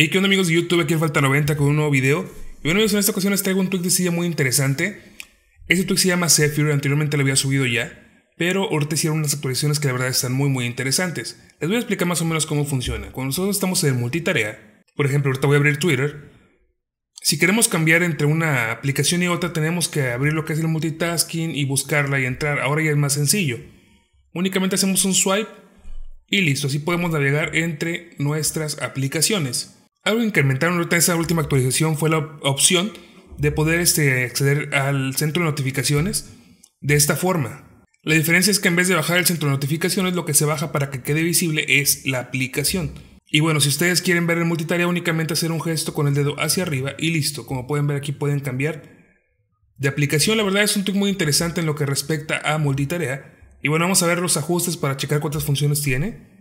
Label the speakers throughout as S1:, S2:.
S1: Hey, ¿qué onda amigos de YouTube? Aquí Falta 90 con un nuevo video. Y bueno amigos, en esta ocasión les traigo un tweet de silla muy interesante. Este tweet se llama Zephyr, anteriormente lo había subido ya, pero ahorita hicieron unas actualizaciones que la verdad están muy muy interesantes. Les voy a explicar más o menos cómo funciona. Cuando nosotros estamos en multitarea, por ejemplo, ahorita voy a abrir Twitter. Si queremos cambiar entre una aplicación y otra, tenemos que abrir lo que es el multitasking y buscarla y entrar. Ahora ya es más sencillo. Únicamente hacemos un swipe y listo, así podemos navegar entre nuestras aplicaciones. Algo que incrementaron en esa última actualización fue la opción de poder este, acceder al centro de notificaciones de esta forma. La diferencia es que en vez de bajar el centro de notificaciones, lo que se baja para que quede visible es la aplicación. Y bueno, si ustedes quieren ver el multitarea, únicamente hacer un gesto con el dedo hacia arriba y listo. Como pueden ver aquí pueden cambiar de aplicación. La verdad es un truco muy interesante en lo que respecta a multitarea. Y bueno, vamos a ver los ajustes para checar cuántas funciones tiene.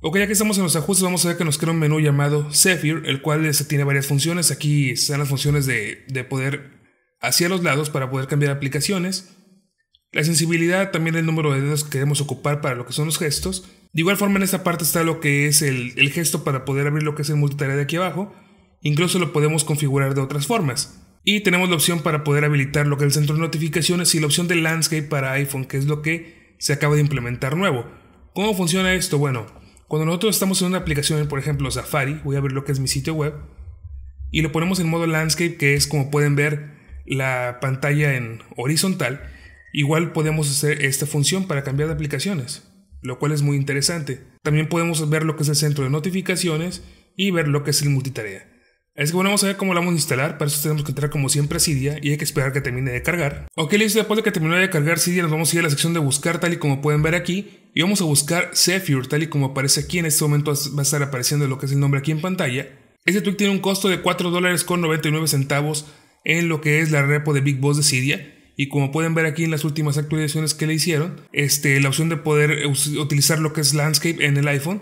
S1: Ok, ya que estamos en los ajustes, vamos a ver que nos crea un menú llamado Zephyr, el cual este tiene varias funciones. Aquí están las funciones de, poder hacia los lados para poder cambiar aplicaciones. La sensibilidad, también el número de dedos que queremos ocupar para lo que son los gestos. De igual forma en esta parte está lo que es el, el gesto para poder abrir lo que es el multitarea de aquí abajo. Incluso lo podemos configurar de otras formas. Y tenemos la opción para poder habilitar lo que es el centro de notificaciones y la opción de landscape para iPhone, que es lo que se acaba de implementar nuevo. ¿Cómo funciona esto? Bueno, cuando nosotros estamos en una aplicación, por ejemplo Safari, voy a ver lo que es mi sitio web, y lo ponemos en modo landscape, que es como pueden ver la pantalla en horizontal, igual podemos hacer esta función para cambiar de aplicaciones, lo cual es muy interesante. También podemos ver lo que es el centro de notificaciones y ver lo que es el multitarea. Así que bueno, vamos a ver cómo lo vamos a instalar. Para eso tenemos que entrar como siempre a Cydia y hay que esperar que termine de cargar. Ok, listo. Después de que termine de cargar Cydia, nos vamos a ir a la sección de buscar tal y como pueden ver aquí y vamos a buscar Zephyr tal y como aparece aquí en este momento va a estar apareciendo lo que es el nombre aquí en pantalla. Este tweet tiene un costo de 4 dólares con 99 centavos en lo que es la repo de Big Boss de Siria y como pueden ver aquí en las últimas actualizaciones que le hicieron, este, la opción de poder utilizar lo que es Landscape en el iPhone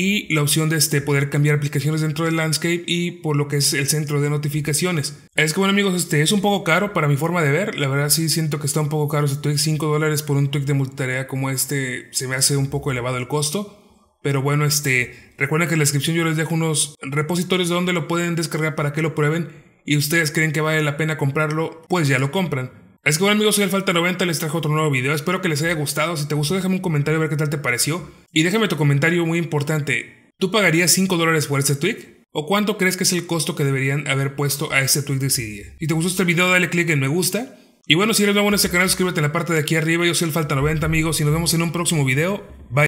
S1: y la opción de este, poder cambiar aplicaciones dentro del landscape y por lo que es el centro de notificaciones. Es que bueno amigos, este es un poco caro para mi forma de ver, la verdad sí siento que está un poco caro ese tweak, 5 dólares por un tweak de multitarea como este se me hace un poco elevado el costo. Pero bueno, este, recuerden que en la descripción yo les dejo unos repositorios de donde lo pueden descargar para que lo prueben y ustedes creen que vale la pena comprarlo, pues ya lo compran. Es que bueno amigos, soy el Falta 90, les trajo otro nuevo video, espero que les haya gustado, si te gustó déjame un comentario a ver qué tal te pareció y déjame tu comentario muy importante, ¿tú pagarías 5 dólares por este tweet? ¿O cuánto crees que es el costo que deberían haber puesto a este tweet de CD? Si te gustó este video dale click en me gusta y bueno si eres nuevo en este canal suscríbete en la parte de aquí arriba, yo soy el Falta 90 amigos y nos vemos en un próximo video, bye.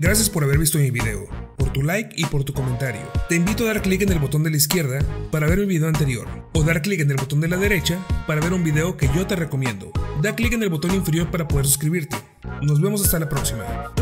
S1: Gracias por haber visto mi video tu like y por tu comentario. Te invito a dar clic en el botón de la izquierda para ver el video anterior o dar clic en el botón de la derecha para ver un video que yo te recomiendo. Da clic en el botón inferior para poder suscribirte. Nos vemos hasta la próxima.